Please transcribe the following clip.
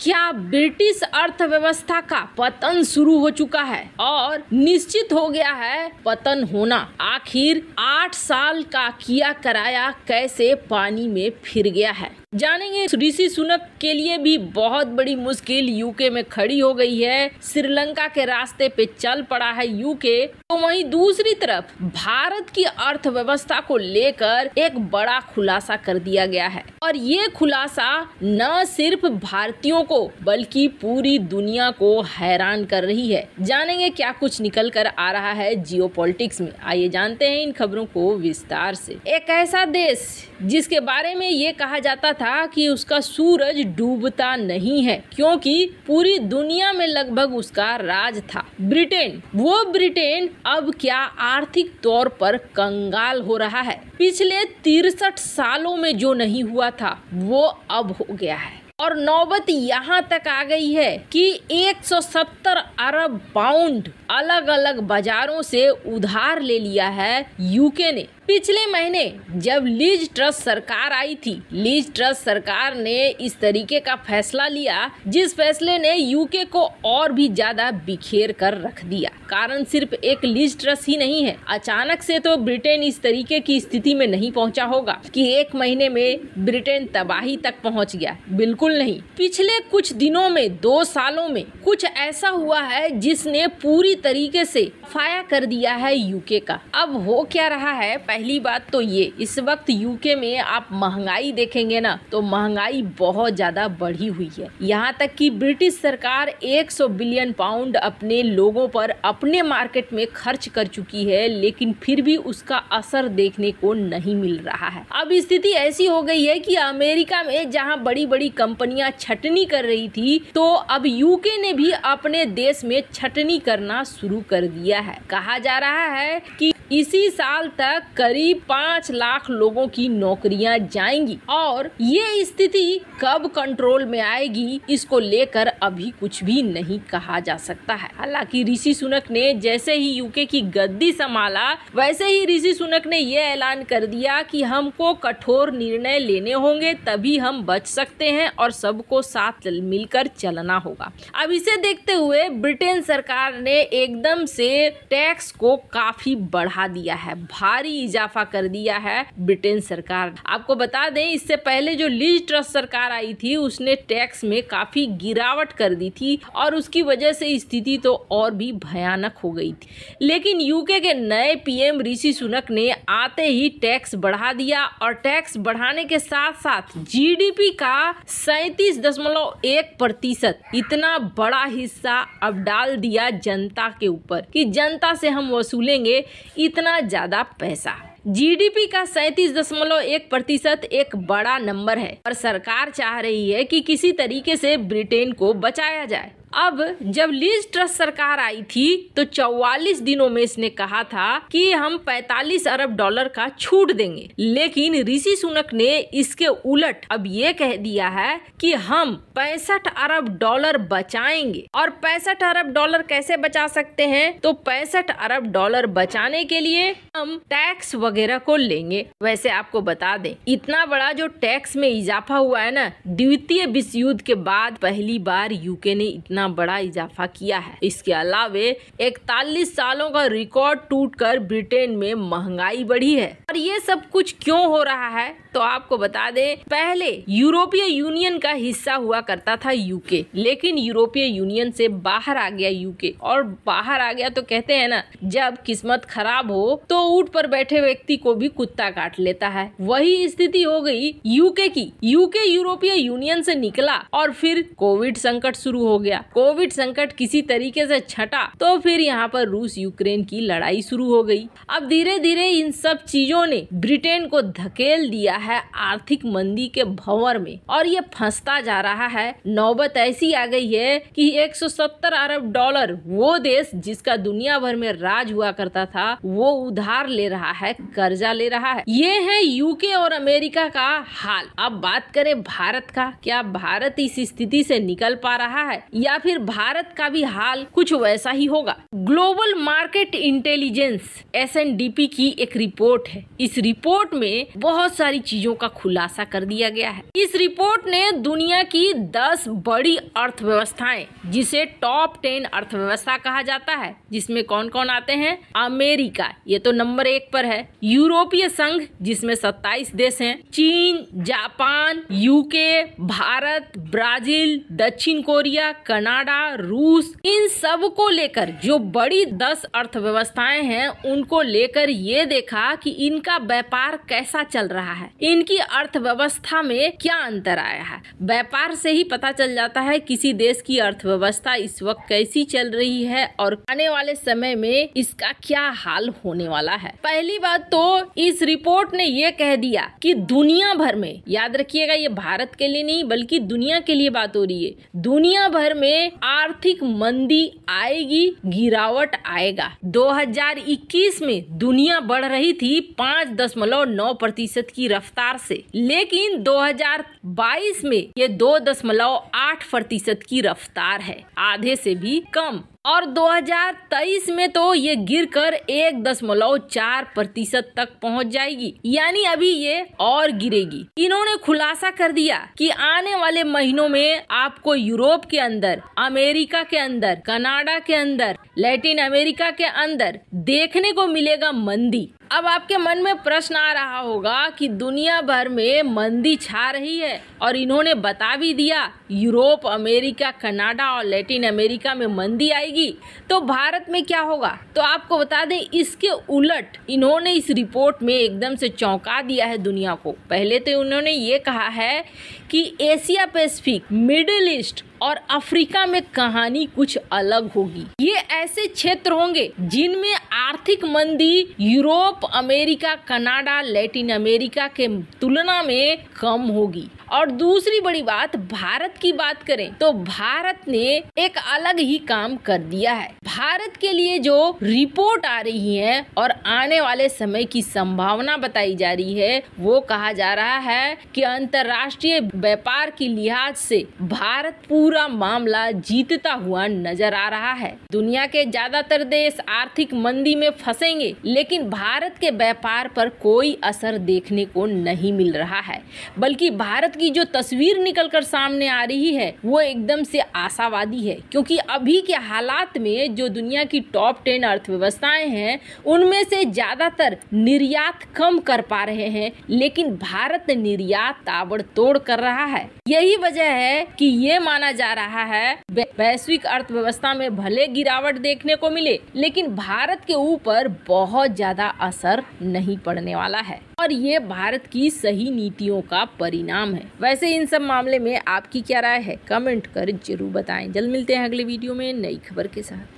क्या ब्रिटिश अर्थव्यवस्था का पतन शुरू हो चुका है और निश्चित हो गया है पतन होना आखिर आठ साल का किया कराया कैसे पानी में फिर गया है जानेंगे ऋषि सुनक के लिए भी बहुत बड़ी मुश्किल यूके में खड़ी हो गई है श्रीलंका के रास्ते पे चल पड़ा है यूके तो वहीं दूसरी तरफ भारत की अर्थव्यवस्था को लेकर एक बड़ा खुलासा कर दिया गया है और ये खुलासा न सिर्फ भारतीयों को बल्कि पूरी दुनिया को हैरान कर रही है जानेंगे क्या कुछ निकल कर आ रहा है जियो में आइए जानते हैं इन खबरों को विस्तार से एक ऐसा देश जिसके बारे में ये कहा जाता था कि उसका सूरज डूबता नहीं है क्योंकि पूरी दुनिया में लगभग उसका राज था ब्रिटेन वो ब्रिटेन अब क्या आर्थिक तौर पर कंगाल हो रहा है पिछले तिरसठ सालों में जो नहीं हुआ था वो अब हो गया है और नौबत यहाँ तक आ गई है कि 170 अरब पाउंड अलग अलग बाजारों से उधार ले लिया है यूके ने पिछले महीने जब लीज ट्रस्ट सरकार आई थी लीज ट्रस्ट सरकार ने इस तरीके का फैसला लिया जिस फैसले ने यूके को और भी ज्यादा बिखेर कर रख दिया कारण सिर्फ एक लीज ट्रस्ट ही नहीं है अचानक से तो ब्रिटेन इस तरीके की स्थिति में नहीं पहुंचा होगा कि एक महीने में ब्रिटेन तबाही तक पहुंच गया बिल्कुल नहीं पिछले कुछ दिनों में दो सालों में कुछ ऐसा हुआ है जिसने पूरी तरीके से फाया कर दिया है यूके का अब हो क्या रहा है पहली बात तो ये इस वक्त यूके में आप महंगाई देखेंगे ना तो महंगाई बहुत ज़्यादा बढ़ी हुई है यहाँ तक कि ब्रिटिश सरकार 100 बिलियन पाउंड अपने लोगों पर अपने मार्केट में खर्च कर चुकी है लेकिन फिर भी उसका असर देखने को नहीं मिल रहा है अब स्थिति ऐसी हो गई है कि अमेरिका में जहाँ बड़ी बड़ी कंपनियां छटनी कर रही थी तो अब यूके ने भी अपने देश में छटनी करना शुरू कर दिया है कहा जा रहा है कि इसी साल तक करीब पाँच लाख लोगों की नौकरियां जाएंगी और ये स्थिति कब कंट्रोल में आएगी इसको लेकर अभी कुछ भी नहीं कहा जा सकता है हालांकि ऋषि सुनक ने जैसे ही यूके की गद्दी संभाला वैसे ही ऋषि सुनक ने यह ऐलान कर दिया कि हमको कठोर निर्णय लेने होंगे तभी हम बच सकते हैं और सबको साथ मिलकर चलना होगा अब इसे देखते हुए ब्रिटेन सरकार ने एकदम से टैक्स को काफी बढ़ा दिया है भारी इजाफा कर दिया है ब्रिटेन सरकार आपको बता दें इससे पहले जो लीज ट्रस्ट सरकार आई थी उसने टैक्स में काफी गिरावट स्टार्ट कर दी थी और उसकी वजह से स्थिति तो और भी भयानक हो गई थी लेकिन यूके के नए पीएम ऋषि सुनक ने आते ही टैक्स बढ़ा दिया और टैक्स बढ़ाने के साथ साथ जीडीपी का सैतीस दशमलव एक प्रतिशत इतना बड़ा हिस्सा अब डाल दिया जनता के ऊपर कि जनता से हम वसूलेंगे इतना ज़्यादा पैसा जीडीपी का सैतीस दशमलव एक प्रतिशत एक बड़ा नंबर है और सरकार चाह रही है कि किसी तरीके से ब्रिटेन को बचाया जाए अब जब लीज ट्रस्ट सरकार आई थी तो 44 दिनों में इसने कहा था कि हम 45 अरब डॉलर का छूट देंगे लेकिन ऋषि सुनक ने इसके उलट अब ये कह दिया है कि हम पैंसठ अरब डॉलर बचाएंगे और पैंसठ अरब डॉलर कैसे बचा सकते हैं तो पैंसठ अरब डॉलर बचाने के लिए हम टैक्स वगैरह को लेंगे वैसे आपको बता दें इतना बड़ा जो टैक्स में इजाफा हुआ है ना द्वितीय विश्व युद्ध के बाद पहली बार यूके ने इतना इतना बड़ा इजाफा किया है इसके अलावे इकतालीस सालों का रिकॉर्ड टूटकर ब्रिटेन में महंगाई बढ़ी है और ये सब कुछ क्यों हो रहा है तो आपको बता दें पहले यूरोपीय यूनियन का हिस्सा हुआ करता था यूके लेकिन यूरोपीय यूनियन से बाहर आ गया यूके और बाहर आ गया तो कहते हैं ना जब किस्मत खराब हो तो ऊट पर बैठे व्यक्ति को भी कुत्ता काट लेता है वही स्थिति हो गई यूके की यूके यूरोपीय यूनियन से निकला और फिर कोविड संकट शुरू हो गया कोविड संकट किसी तरीके से छटा तो फिर यहाँ पर रूस यूक्रेन की लड़ाई शुरू हो गई अब धीरे धीरे इन सब चीजों ने ब्रिटेन को धकेल दिया है आर्थिक मंदी के भंवर में और ये फंसता जा रहा है नौबत ऐसी आ गई है कि 170 अरब डॉलर वो देश जिसका दुनिया भर में राज हुआ करता था वो उधार ले रहा है कर्जा ले रहा है ये है यूके और अमेरिका का हाल अब बात करें भारत का क्या भारत इस स्थिति से निकल पा रहा है या या फिर भारत का भी हाल कुछ वैसा ही होगा ग्लोबल मार्केट इंटेलिजेंस एस की एक रिपोर्ट है इस रिपोर्ट में बहुत सारी चीजों का खुलासा कर दिया गया है इस रिपोर्ट ने दुनिया की दस बड़ी अर्थव्यवस्थाएं जिसे टॉप टेन अर्थव्यवस्था कहा जाता है जिसमें कौन कौन आते हैं अमेरिका ये तो नंबर एक पर है यूरोपीय संघ जिसमें 27 देश हैं चीन जापान यूके भारत ब्राजील दक्षिण कोरिया कर्नाटक कनाडा रूस इन सब को लेकर जो बड़ी दस अर्थव्यवस्थाएं हैं उनको लेकर ये देखा कि इनका व्यापार कैसा चल रहा है इनकी अर्थव्यवस्था में क्या अंतर आया है व्यापार से ही पता चल जाता है किसी देश की अर्थव्यवस्था इस वक्त कैसी चल रही है और आने वाले समय में इसका क्या हाल होने वाला है पहली बात तो इस रिपोर्ट ने ये कह दिया कि दुनिया भर में याद रखिएगा ये भारत के लिए नहीं बल्कि दुनिया के लिए बात हो रही है दुनिया भर में में आर्थिक मंदी आएगी गिरावट आएगा 2021 में दुनिया बढ़ रही थी पाँच नौ प्रतिशत की रफ्तार से लेकिन 2022 में ये दो दशमलव आठ प्रतिशत की रफ्तार है आधे से भी कम और 2023 में तो ये गिर कर एक दशमलव चार प्रतिशत तक पहुंच जाएगी यानी अभी ये और गिरेगी इन्होंने खुलासा कर दिया कि आने वाले महीनों में आपको यूरोप के अंदर अमेरिका के अंदर कनाडा के अंदर लैटिन अमेरिका के अंदर देखने को मिलेगा मंदी अब आपके मन में प्रश्न आ रहा होगा कि दुनिया भर में मंदी छा रही है और इन्होंने बता भी दिया यूरोप अमेरिका कनाडा और लैटिन अमेरिका में मंदी आएगी तो भारत में क्या होगा तो आपको बता दें इसके उलट इन्होंने इस रिपोर्ट में एकदम से चौंका दिया है दुनिया को पहले तो उन्होंने ये कहा है कि एशिया पैसिफिक मिडिल ईस्ट और अफ्रीका में कहानी कुछ अलग होगी ये ऐसे क्षेत्र होंगे जिनमें आर्थिक मंदी Europe America Canada Latin America के तुलना में कम होगी और दूसरी बड़ी बात भारत की बात करें तो भारत ने एक अलग ही काम कर दिया है भारत के लिए जो रिपोर्ट आ रही है और आने वाले समय की संभावना बताई जा रही है वो कहा जा रहा है कि अंतर्राष्ट्रीय व्यापार की लिहाज से भारत पूरा मामला जीतता हुआ नजर आ रहा है दुनिया के ज्यादातर देश आर्थिक मंदी में फंसेंगे लेकिन भारत के व्यापार पर कोई असर देखने को नहीं मिल रहा है बल्कि भारत की जो तस्वीर कर सामने आ रही है वो एकदम से आशावादी है क्योंकि अभी के हालात में जो दुनिया की टॉप टेन अर्थव्यवस्थाएं हैं उनमें से ज़्यादातर निर्यात कम कर पा रहे हैं लेकिन भारत निर्यात ताबड़तोड़ कर रहा है यही वजह है कि ये माना जा रहा है वैश्विक अर्थव्यवस्था में भले गिरावट देखने को मिले लेकिन भारत के ऊपर बहुत ज़्यादा असर नहीं पड़ने वाला है और ये भारत की सही नीतियों का परिणाम है वैसे इन सब मामले में आपकी क्या राय है कमेंट कर जरूर बताएं जल्द मिलते हैं अगले वीडियो में नई खबर के साथ